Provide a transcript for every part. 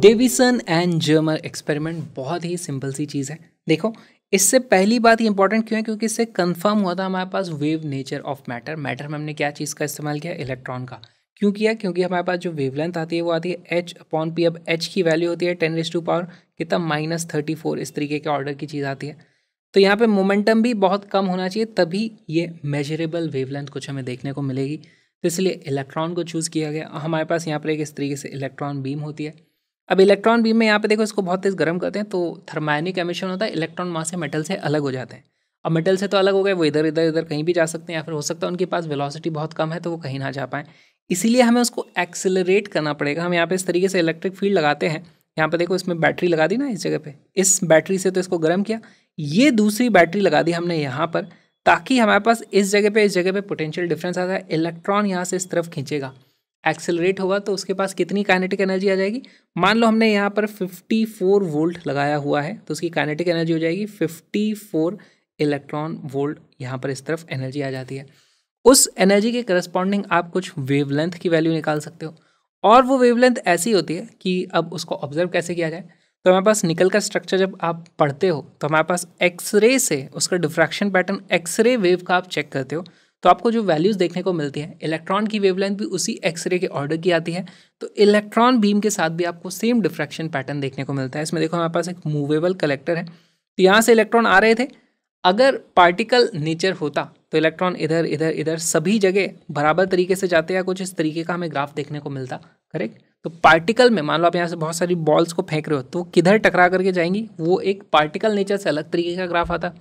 deviation and Germer experiment बहुत ही simple सी चीज़ है देखो इससे पहली बात ये इंपॉर्टेंट क्यों है क्योंकि इससे कंफर्म हुआ था हमारे पास wave nature of matter matter में हमने क्या चीज़ का इस्तेमाल किया इलेक्ट्रॉन का क्यों किया क्योंकि हमारे पास जो वेवलेंथ आती है वो आती है एच अपॉन पी अब एच की वैल्यू होती है टेन रेस टू पावर कितना माइनस थर्टी फोर इस तरीके के ऑर्डर की चीज़ आती है तो यहाँ पे मोमेंटम भी बहुत कम होना चाहिए तभी ये मेजरेबल वेवलेंथ कुछ हमें देखने को मिलेगी तो इसलिए इलेक्ट्रॉन को चूज़ किया गया हमारे पास यहाँ पर एक इस तरीके से इलेक्ट्रॉन बीम होती है अब इलेक्ट्रॉन बीम में यहाँ पे देखो इसको बहुत तेज़ गर्म करते हैं तो थर्मायनिक एमिशन होता है इलेक्ट्रॉन वहाँ से मेटल से अलग हो जाते हैं अब मेटल से तो अलग हो गए वो इधर इधर इधर कहीं भी जा सकते हैं या फिर हो सकता है उनके पास वेलोसिटी बहुत कम है तो वो कहीं ना जा पाएँ इसीलिए हमें उसको एक्सेलरेट करना पड़ेगा हम यहाँ पे इस तरीके से इलेक्ट्रिक फील्ड लगाते हैं यहाँ पे देखो इसमें बैटरी लगा दी ना इस जगह पे इस बैटरी से तो इसको गर्म किया ये दूसरी बैटरी लगा दी हमने यहाँ पर ताकि हमारे पास इस जगह पर इस जगह पर पोटेंशियल डिफ्रेंस आ जाए इलेक्ट्रॉन यहाँ से इस तरफ खींचेगा एक्सेलरेट होगा तो उसके पास कितनी काइनेटिक एनर्जी आ जाएगी मान लो हमने यहाँ पर 54 वोल्ट लगाया हुआ है तो उसकी काइनेटिक एनर्जी हो जाएगी 54 इलेक्ट्रॉन वोल्ट यहाँ पर इस तरफ एनर्जी आ जाती है उस एनर्जी के करस्पॉन्डिंग आप कुछ वेवलेंथ की वैल्यू निकाल सकते हो और वो वेवलेंथ ऐसी होती है कि अब उसको ऑब्जर्व कैसे किया जाए तो हमारे पास निकल का स्ट्रक्चर जब आप पढ़ते हो तो हमारे पास एक्सरे से उसका डिफ्रैक्शन पैटर्न एक्सरे वेव का आप चेक करते हो तो आपको जो वैल्यूज़ देखने को मिलती है इलेक्ट्रॉन की वेवलेंथ भी उसी एक्सरे के ऑर्डर की आती है तो इलेक्ट्रॉन बीम के साथ भी आपको सेम डिफ्रैक्शन पैटर्न देखने को मिलता है इसमें देखो हमारे पास एक मूवेबल कलेक्टर है तो यहाँ से इलेक्ट्रॉन आ रहे थे अगर पार्टिकल नेचर होता तो इलेक्ट्रॉन इधर इधर इधर सभी जगह बराबर तरीके से जाते या कुछ इस तरीके का हमें ग्राफ देखने को मिलता करेक्ट तो पार्टिकल में मान लो आप यहाँ से बहुत सारी बॉल्स को फेंक रहे हो तो किधर टकरा करके जाएंगी वो एक पार्टिकल नेचर से अलग तरीके का ग्राफ आता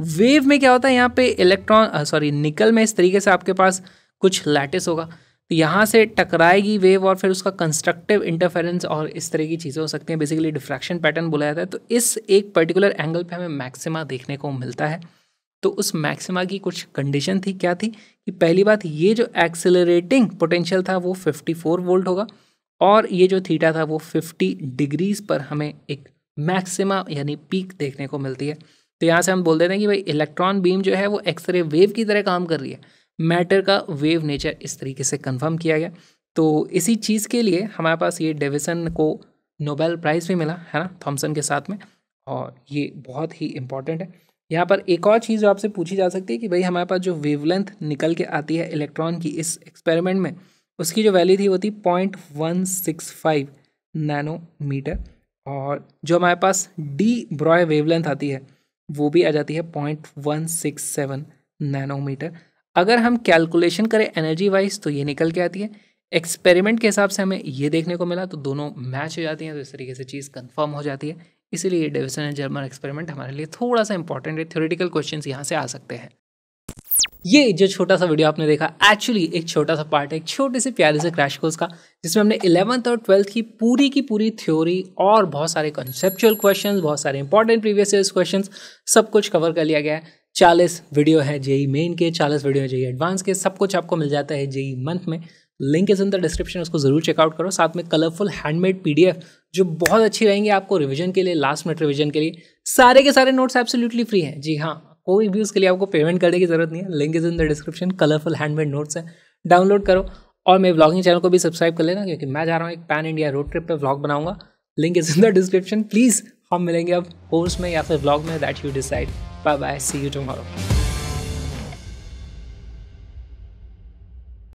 वेव में क्या होता है यहाँ पे इलेक्ट्रॉन सॉरी निकल में इस तरीके से आपके पास कुछ लैटिस होगा तो यहाँ से टकराएगी वेव और फिर उसका कंस्ट्रक्टिव इंटरफेरेंस और इस तरह की चीज़ें हो सकती हैं बेसिकली डिफ्रैक्शन पैटर्न बोला जाता है तो इस एक पर्टिकुलर एंगल पे हमें मैक्सिमा देखने को मिलता है तो उस मैक्सिमा की कुछ कंडीशन थी क्या थी कि पहली बात ये जो एक्सेलरेटिंग पोटेंशियल था वो 54 वोल्ट होगा और ये जो थीटा था वो 50 डिग्रीज पर हमें एक मैक्सिमा यानी पीक देखने को मिलती है तो यहाँ से हम बोल देते हैं कि भाई इलेक्ट्रॉन बीम जो है वो एक्सरे वेव की तरह काम कर रही है मैटर का वेव नेचर इस तरीके से कन्फर्म किया गया तो इसी चीज़ के लिए हमारे पास ये डेविसन को नोबेल प्राइज़ भी मिला है ना थॉमसन के साथ में और ये बहुत ही इंपॉर्टेंट है यहाँ पर एक और चीज़ जो आपसे पूछी जा सकती है कि भाई हमारे पास जो वेवलेंथ निकल के आती है इलेक्ट्रॉन की इस एक्सपेरिमेंट में उसकी जो वैल्यू थी वो थी point one six five meter और जो हमारे पास डी ब्रॉय वेवलेंथ आती है वो भी आ जाती है point one six seven nanometer अगर हम कैलकुलेशन करें एनर्जी वाइज तो ये निकल के आती है एक्सपेरिमेंट के हिसाब से हमें ये देखने को मिला तो दोनों मैच हो जाती हैं तो इस तरीके से चीज़ कंफर्म हो जाती है इसीलिए डेविसन एंड जर्मन एक्सपेरिमेंट हमारे लिए थोड़ा सा इंपॉर्टेंट है थ्योरेटिकल क्वेश्चंस यहाँ से आ सकते हैं ये जो छोटा सा वीडियो आपने देखा एक्चुअली एक छोटा सा पार्ट है एक छोटे से प्यारे से क्रैश कोर्स का जिसमें हमने इलेवंथ और ट्वेल्थ की पूरी की पूरी थ्योरी और बहुत सारे कॉन्सेप्चुअल क्वेश्चन बहुत सारे इंपॉर्टेंट प्रीवियस ईयर क्वेश्चन सब कुछ कवर कर लिया गया है चालीस वीडियो है जेई मेन के चालीस वीडियो है जेई एडवांस के सब कुछ आपको मिल जाता है जेई मंथ में link is in the description उसको जरूर चेकआउट करो साथ में कलरफुल हैंडमेड पीडीएफ जो बहुत अच्छी रहेंगे आपको रिवीजन के लिए लास्ट मिनट रिवीजन के लिए सारे के सारे नोट्स एब्सोल्युटली फ्री हैं जी हाँ कोई भी उसके लिए आपको पेमेंट करने की ज़रूरत नहीं है link is in the description colourful handmade notes है डाउनलोड करो और मेरे ब्लॉगिंग चैनल को भी सब्सक्राइब कर लेना क्योंकि मैं जा रहा हूँ एक पैन इंडिया रोड ट्रिप पर ब्लॉग बनाऊंगा link is in the description please हम मिलेंगे अब कोर्स में या फिर ब्लॉग में that you decide bye bye see you tomorrow